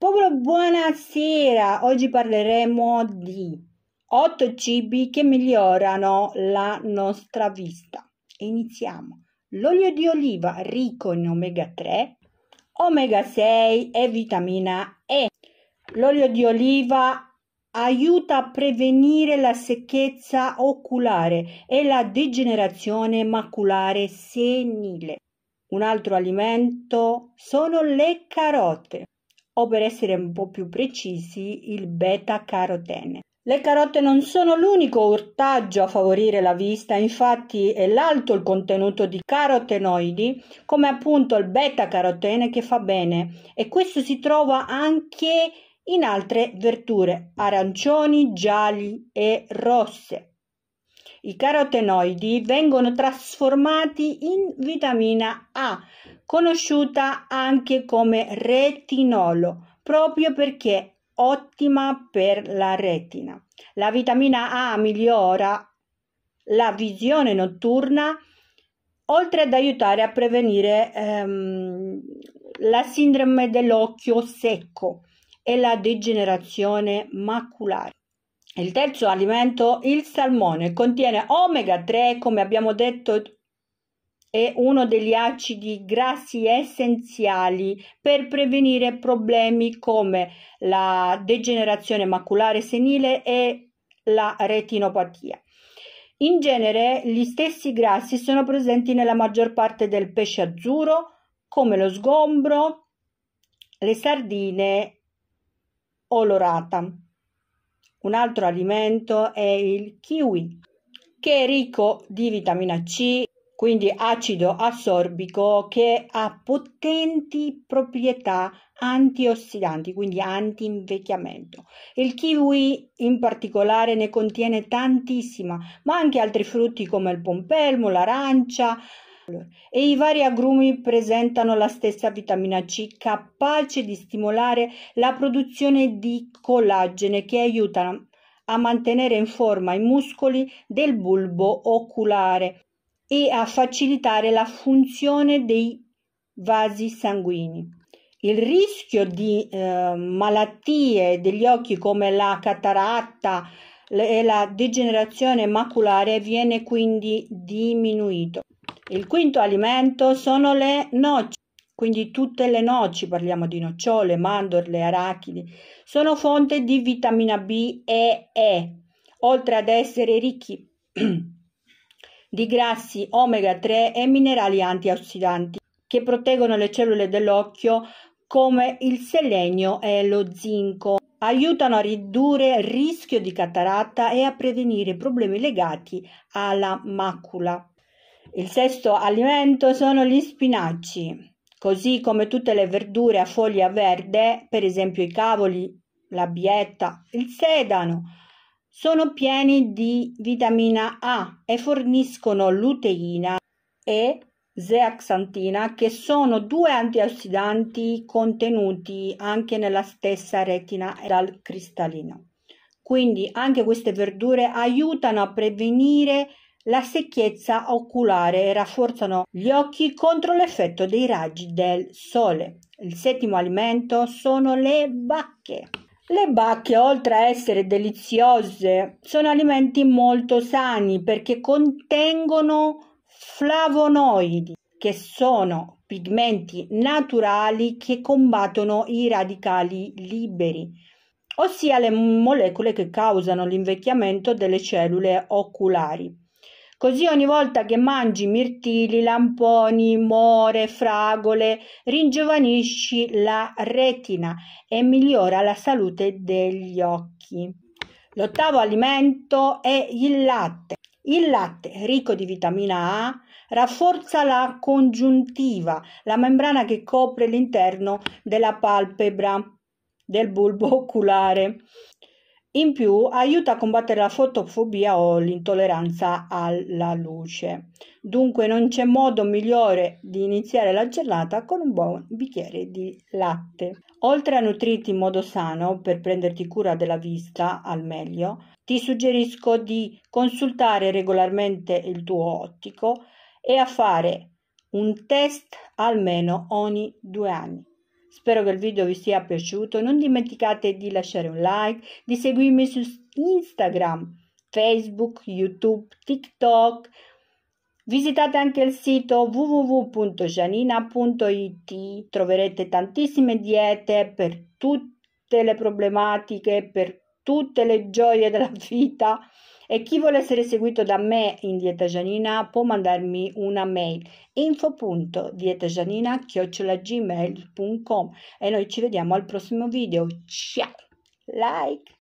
Popolo, buonasera! Oggi parleremo di 8 cibi che migliorano la nostra vista. Iniziamo. L'olio di oliva ricco in omega 3, omega 6 e vitamina E. L'olio di oliva aiuta a prevenire la secchezza oculare e la degenerazione maculare senile. Un altro alimento sono le carote o per essere un po' più precisi il beta-carotene. Le carote non sono l'unico ortaggio a favorire la vista, infatti è l'alto il contenuto di carotenoidi, come appunto il beta-carotene che fa bene e questo si trova anche in altre verdure arancioni, gialli e rosse. I carotenoidi vengono trasformati in vitamina A, conosciuta anche come retinolo, proprio perché ottima per la retina. La vitamina A migliora la visione notturna, oltre ad aiutare a prevenire ehm, la sindrome dell'occhio secco e la degenerazione maculare. Il terzo alimento, il salmone, contiene omega 3, come abbiamo detto, è uno degli acidi grassi essenziali per prevenire problemi come la degenerazione maculare senile e la retinopatia. In genere gli stessi grassi sono presenti nella maggior parte del pesce azzurro, come lo sgombro, le sardine o l'orata. Un altro alimento è il kiwi, che è ricco di vitamina C, quindi acido assorbico, che ha potenti proprietà antiossidanti, quindi anti-invecchiamento. Il kiwi in particolare ne contiene tantissima, ma anche altri frutti come il pompelmo, l'arancia, e i vari agrumi presentano la stessa vitamina C capace di stimolare la produzione di collagene che aiuta a mantenere in forma i muscoli del bulbo oculare e a facilitare la funzione dei vasi sanguigni. Il rischio di eh, malattie degli occhi come la cataratta e la degenerazione maculare viene quindi diminuito. Il quinto alimento sono le noci, quindi tutte le noci, parliamo di nocciole, mandorle, arachidi, sono fonte di vitamina B e E, oltre ad essere ricchi di grassi omega 3 e minerali antiossidanti che proteggono le cellule dell'occhio come il selenio e lo zinco. Aiutano a ridurre il rischio di cataratta e a prevenire problemi legati alla macula. Il sesto alimento sono gli spinaci, così come tutte le verdure a foglia verde, per esempio i cavoli, la bietta, il sedano, sono pieni di vitamina A e forniscono luteina e zeaxantina che sono due antiossidanti contenuti anche nella stessa retina e dal cristallino. Quindi anche queste verdure aiutano a prevenire la secchezza oculare e rafforzano gli occhi contro l'effetto dei raggi del sole. Il settimo alimento sono le bacche. Le bacche, oltre a essere deliziose, sono alimenti molto sani perché contengono flavonoidi, che sono pigmenti naturali che combattono i radicali liberi, ossia le molecole che causano l'invecchiamento delle cellule oculari. Così ogni volta che mangi mirtilli, lamponi, more, fragole, ringiovanisci la retina e migliora la salute degli occhi. L'ottavo alimento è il latte. Il latte, ricco di vitamina A, rafforza la congiuntiva, la membrana che copre l'interno della palpebra del bulbo oculare in più aiuta a combattere la fotofobia o l'intolleranza alla luce. Dunque non c'è modo migliore di iniziare la giornata con un buon bicchiere di latte. Oltre a nutrirti in modo sano per prenderti cura della vista al meglio, ti suggerisco di consultare regolarmente il tuo ottico e a fare un test almeno ogni due anni. Spero che il video vi sia piaciuto, non dimenticate di lasciare un like, di seguirmi su Instagram, Facebook, YouTube, TikTok. Visitate anche il sito www.janina.it, troverete tantissime diete per tutte le problematiche, per tutte le gioie della vita. E chi vuole essere seguito da me in Dieta Gianina può mandarmi una mail info.dietagianina.gmail.com e noi ci vediamo al prossimo video. Ciao! Like!